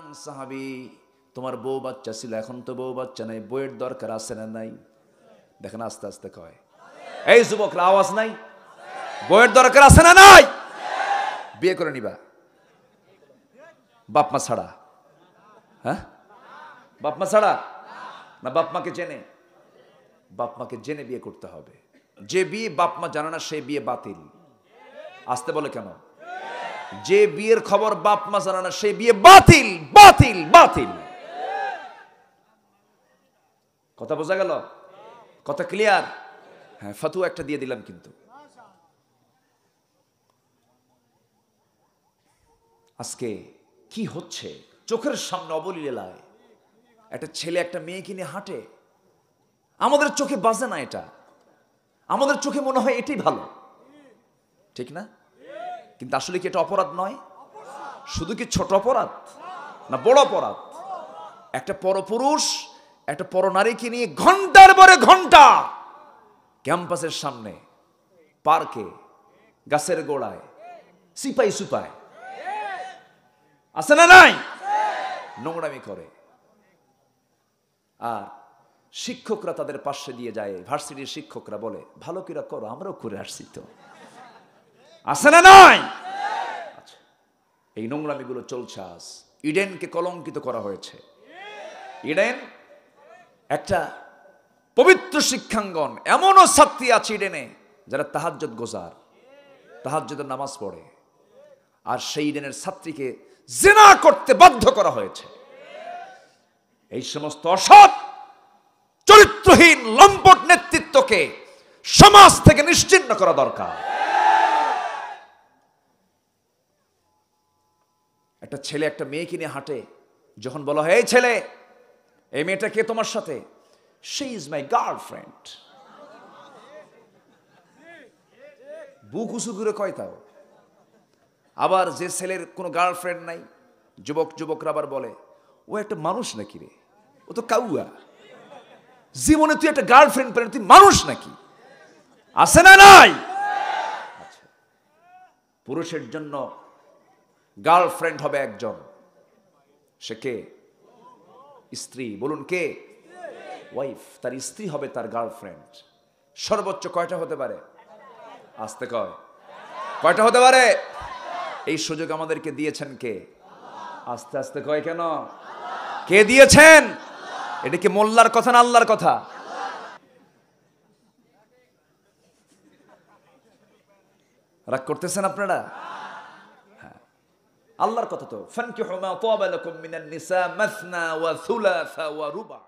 Young সাহাবি তোমার বউ বাচ্চা ছিল এখন তো বউ বাচ্চা নাই বইয়ের দরকার আছে না নাই দেখেন আস্তে আস্তে কয় এই যুবকরা আওয়াজ নাই বইয়ের দরকার আছে না নাই বিয়ে করে নিবা বাপমা ছাড়া হ্যাঁ বাপমা ছাড়া না বাপমাকে জেনে বাপমাকে জেনে বিয়ে করতে হবে যে বিয়ে বাপমা জানে না সেই বিয়ে বাতিল আসতে বলে কেন যে বিয়ের খবর বাপ মা জানা না সে বিয়ে বাতিল বাতিল বাতিল কথা বোঝা গেল কথা ক্লিয়ার হ্যাঁ ফাতু একটা দিয়ে দিলাম কিন্তু আজকে কি হচ্ছে চোখের সামনে অবলীলায় একটা ছেলে একটা মেয়ে কিনে হাঁটে আমাদের চোখে বাজে না এটা আমাদের চোখে মনে হয় এটাই ভালো ঠিক না কিন্তু আসলে কি এটা অপরাধ নয় শুধু কি ছোট অপরাধ না বড় অপরাধ একটা পরপুরুষ একটা পরনারীকে নিয়ে ঘন্টার পরে ঘন্টা ক্যাম্পাসের সামনে পার্কে গাছের গোড়ায় সিপাই সুপায় আছে না নাই নোংরামি করে আর শিক্ষকরা তাদের পাশে দিয়ে যায় ভার্সিটির শিক্ষকরা বলে ভালো কিরা করো আমরাও করে আসছি তো আছে না নয় এই নোংরামিগুলো চলছে আজ ইডেনকে কলঙ্কিত করা হয়েছে ইডেন একটা পবিত্র শিক্ষাঙ্গন এমনও ছাত্রী আছে ইডেনে যারা তাহাজ্জত গোজার তাহাজ্জতের নামাজ পড়ে আর সেই ইডেনের ছাত্রীকে জেনা করতে বাধ্য করা হয়েছে এই সমস্ত অসৎ চরিত্রহীন লম্পট নেতৃত্বকে সমাজ থেকে নিশ্চিন্ন করা দরকার একটা ছেলে একটা মেয়ে কিনে হাঁটে যখন বলা হয় এই ছেলে এই মেয়েটা কে তোমার সাথে সে ইজ মাই গার্লফ্রেন্ড বুক উঁচু করে কয় তাও আবার যে ছেলের কোনো গার্লফ্রেন্ড নাই যুবক যুবকরা আবার বলে ও একটা মানুষ নাকি রে ও তো কাউয়া জীবনে তুই একটা গার্লফ্রেন্ড পেলেন তুই মানুষ নাকি আছে না নাই আচ্ছা। পুরুষের জন্য গার্লফ্রেন্ড হবে একজন সে কে স্ত্রী বলুন কে ওয়াইফ তার স্ত্রী হবে তার গার্লফ্রেন্ড সর্বোচ্চ কয়টা হতে পারে আসতে কয় কয়টা হতে পারে এই সুযোগ আমাদেরকে দিয়েছেন কে আস্তে আস্তে কয় কেন কে দিয়েছেন এটা কি মোল্লার কথা না আল্লাহর কথা রাগ করতেছেন আপনারা আল্লাহর কথা তো ফানকিহু মা তাবা লাকুম মিনান নিসা মাসনা ওয়া সুলাসা ওয়া রুবা